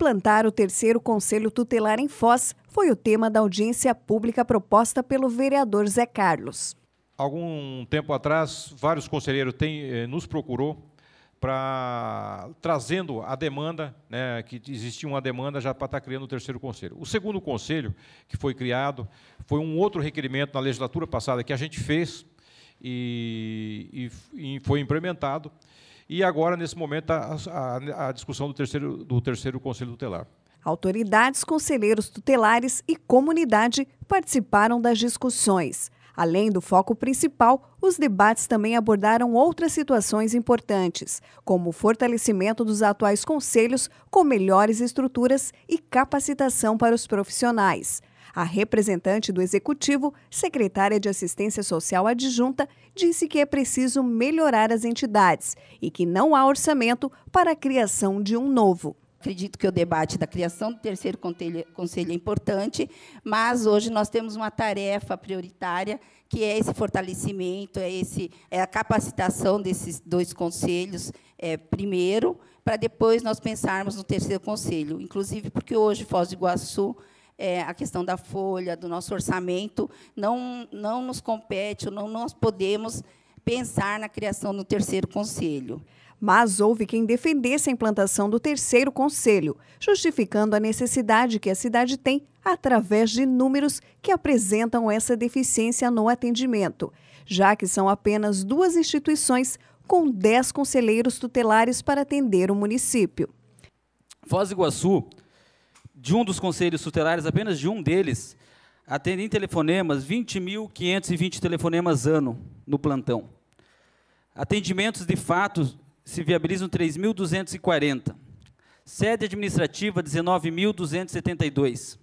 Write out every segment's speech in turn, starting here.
implantar o terceiro Conselho Tutelar em Foz foi o tema da audiência pública proposta pelo vereador Zé Carlos. Algum tempo atrás, vários conselheiros têm, eh, nos procurou para trazendo a demanda, né, que existia uma demanda já para estar tá criando o terceiro conselho. O segundo conselho que foi criado foi um outro requerimento na legislatura passada que a gente fez e, e, e foi implementado e agora, nesse momento, tá a, a, a discussão do terceiro, do terceiro Conselho Tutelar. Autoridades, conselheiros tutelares e comunidade participaram das discussões. Além do foco principal, os debates também abordaram outras situações importantes, como o fortalecimento dos atuais conselhos com melhores estruturas e capacitação para os profissionais. A representante do Executivo, secretária de Assistência Social Adjunta, disse que é preciso melhorar as entidades e que não há orçamento para a criação de um novo. Acredito que o debate da criação do terceiro conselho é importante, mas hoje nós temos uma tarefa prioritária que é esse fortalecimento, é, esse, é a capacitação desses dois conselhos é, primeiro, para depois nós pensarmos no terceiro conselho, inclusive porque hoje Foz do Iguaçu é, a questão da folha, do nosso orçamento, não, não nos compete, não nós podemos pensar na criação do terceiro conselho. Mas houve quem defendesse a implantação do terceiro conselho, justificando a necessidade que a cidade tem através de números que apresentam essa deficiência no atendimento, já que são apenas duas instituições com dez conselheiros tutelares para atender o município. Foz do Iguaçu de um dos conselhos tutelários, apenas de um deles, atendem telefonemas, 20.520 telefonemas ano no plantão. Atendimentos de fato se viabilizam 3.240. Sede administrativa, 19.272.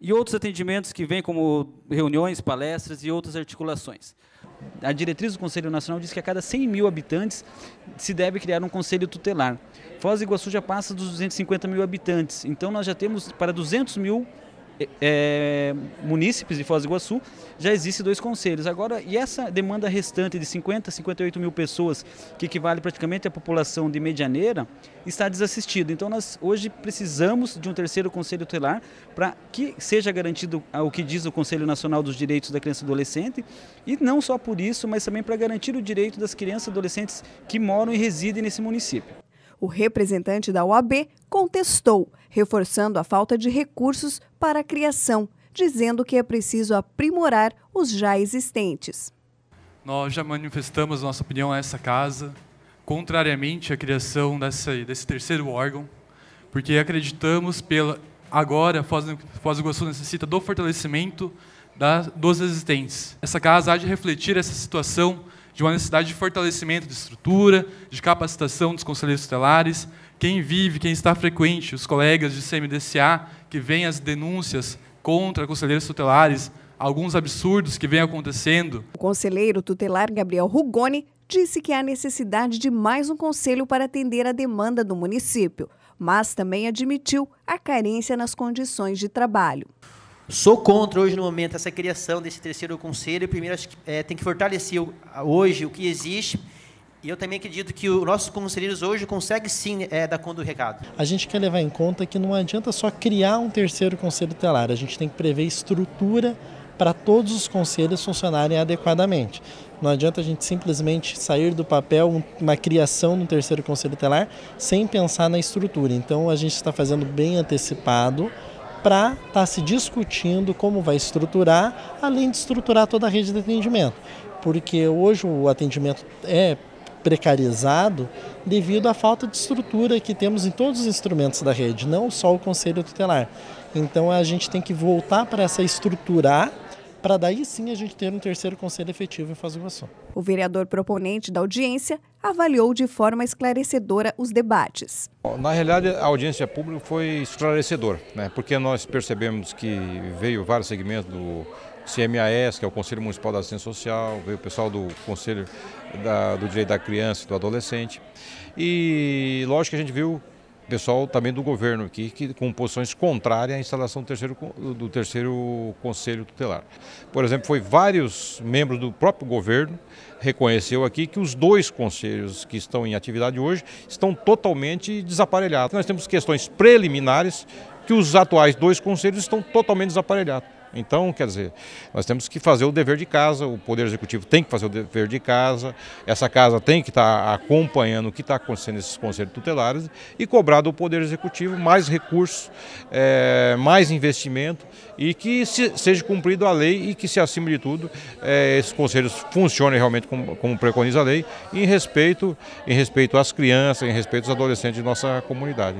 E outros atendimentos que vêm como reuniões, palestras e outras articulações a diretriz do Conselho Nacional diz que a cada 100 mil habitantes se deve criar um conselho tutelar. Foz do Iguaçu já passa dos 250 mil habitantes, então nós já temos para 200 mil é, munícipes de Foz do Iguaçu, já existe dois conselhos. Agora, e essa demanda restante de 50, 58 mil pessoas, que equivale praticamente à população de Medianeira, está desassistida. Então, nós hoje precisamos de um terceiro conselho tutelar para que seja garantido o que diz o Conselho Nacional dos Direitos da Criança e Adolescente, e não só por isso, mas também para garantir o direito das crianças e adolescentes que moram e residem nesse município. O representante da OAB contestou, reforçando a falta de recursos para a criação, dizendo que é preciso aprimorar os já existentes. Nós já manifestamos nossa opinião a essa casa, contrariamente à criação dessa, desse terceiro órgão, porque acreditamos pela agora Foz, Foz do Iguaçu necessita do fortalecimento da, dos existentes. Essa casa há de refletir essa situação de uma necessidade de fortalecimento de estrutura, de capacitação dos conselheiros tutelares, quem vive, quem está frequente, os colegas de CMDCA que vêm as denúncias contra conselheiros tutelares, alguns absurdos que vêm acontecendo. O conselheiro tutelar Gabriel Rugoni disse que há necessidade de mais um conselho para atender a demanda do município, mas também admitiu a carência nas condições de trabalho. Sou contra hoje no momento essa criação desse terceiro conselho. Primeiro, acho que é, tem que fortalecer hoje o que existe. E eu também acredito que os nossos conselheiros hoje conseguem sim é, dar conta do recado. A gente quer levar em conta que não adianta só criar um terceiro conselho telar, a gente tem que prever estrutura para todos os conselhos funcionarem adequadamente. Não adianta a gente simplesmente sair do papel uma criação no terceiro conselho telar sem pensar na estrutura. Então a gente está fazendo bem antecipado para estar tá se discutindo como vai estruturar, além de estruturar toda a rede de atendimento. Porque hoje o atendimento é precarizado devido à falta de estrutura que temos em todos os instrumentos da rede, não só o conselho tutelar. Então a gente tem que voltar para essa estruturar para daí sim a gente ter um terceiro conselho efetivo em fazer uma ação. O vereador proponente da audiência avaliou de forma esclarecedora os debates. Na realidade, a audiência pública foi esclarecedora, né? porque nós percebemos que veio vários segmentos do CMAS, que é o Conselho Municipal da Assistência Social, veio o pessoal do Conselho da, do Direito da Criança e do Adolescente. E lógico que a gente viu pessoal também do governo aqui, que, com posições contrárias à instalação do terceiro, do terceiro Conselho Tutelar. Por exemplo, foi vários membros do próprio governo reconheceu aqui que os dois conselhos que estão em atividade hoje estão totalmente desaparelhados. Nós temos questões preliminares que os atuais dois conselhos estão totalmente desaparelhados. Então, quer dizer, nós temos que fazer o dever de casa, o Poder Executivo tem que fazer o dever de casa, essa casa tem que estar acompanhando o que está acontecendo nesses conselhos tutelares e cobrar do Poder Executivo mais recursos, é, mais investimento e que se, seja cumprido a lei e que, se acima de tudo, é, esses conselhos funcionem realmente como, como preconiza a lei, em respeito, em respeito às crianças, em respeito aos adolescentes de nossa comunidade.